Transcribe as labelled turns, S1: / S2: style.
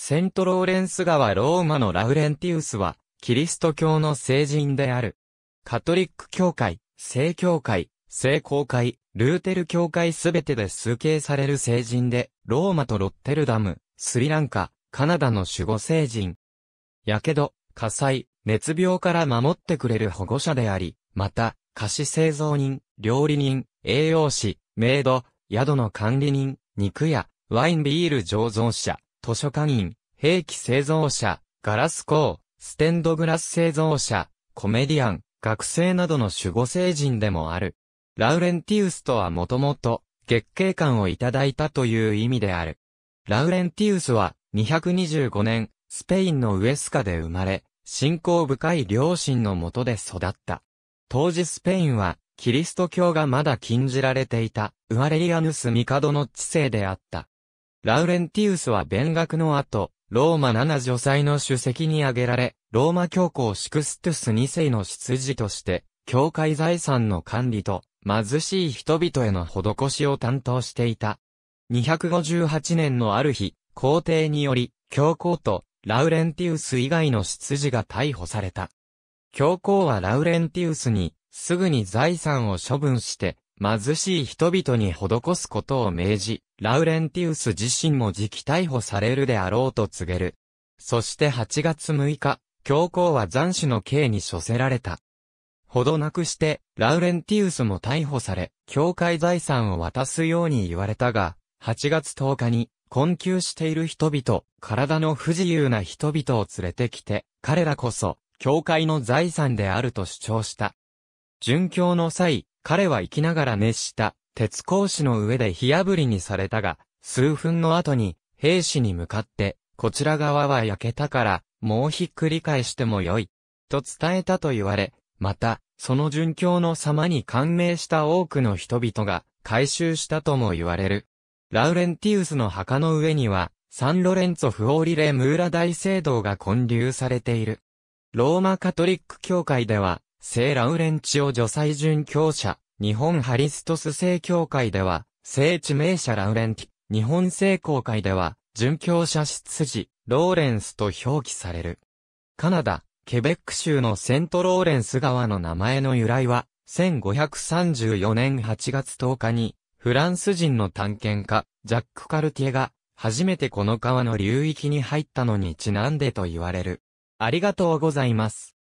S1: セントローレンス川ローマのラウレンティウスは、キリスト教の聖人である。カトリック教会、聖教会、聖公会、ルーテル教会すべてで崇敬される聖人で、ローマとロッテルダム、スリランカ、カナダの守護聖人。やけど、火災、熱病から守ってくれる保護者であり、また、菓子製造人、料理人、栄養士、メイド、宿の管理人、肉や、ワインビール醸造者、図書館員、兵器製造者、ガラス工、ステンドグラス製造者、コメディアン、学生などの守護聖人でもある。ラウレンティウスとはもともと、月経感をいただいたという意味である。ラウレンティウスは、225年、スペインのウエスカで生まれ、信仰深い両親のもとで育った。当時スペインは、キリスト教がまだ禁じられていた、ウアレリアヌス・ミカドの知性であった。ラウレンティウスは勉学の後、ローマ7女祭の主席に挙げられ、ローマ教皇シクストゥス2世の執事として、教会財産の管理と、貧しい人々への施しを担当していた。258年のある日、皇帝により、教皇と、ラウレンティウス以外の執事が逮捕された。教皇はラウレンティウスに、すぐに財産を処分して、貧しい人々に施すことを命じ、ラウレンティウス自身も次期逮捕されるであろうと告げる。そして8月6日、教皇は斬首の刑に処せられた。ほどなくして、ラウレンティウスも逮捕され、教会財産を渡すように言われたが、8月10日に、困窮している人々、体の不自由な人々を連れてきて、彼らこそ、教会の財産であると主張した。殉教の際、彼は生きながら熱した鉄格子の上で火炙りにされたが、数分の後に兵士に向かって、こちら側は焼けたから、もうひっくり返してもよい。と伝えたと言われ、また、その殉教の様に感銘した多くの人々が回収したとも言われる。ラウレンティウスの墓の上には、サンロレンツォフオーリレ・ムーラ大聖堂が建立されている。ローマカトリック教会では、聖ラウレンチオ女祭殉教者、日本ハリストス聖教会では、聖地名者ラウレンティ、日本聖公会では、殉教者執事、ローレンスと表記される。カナダ、ケベック州のセントローレンス川の名前の由来は、1534年8月10日に、フランス人の探検家、ジャック・カルティエが、初めてこの川の流域に入ったのにちなんでと言われる。ありがとうございます。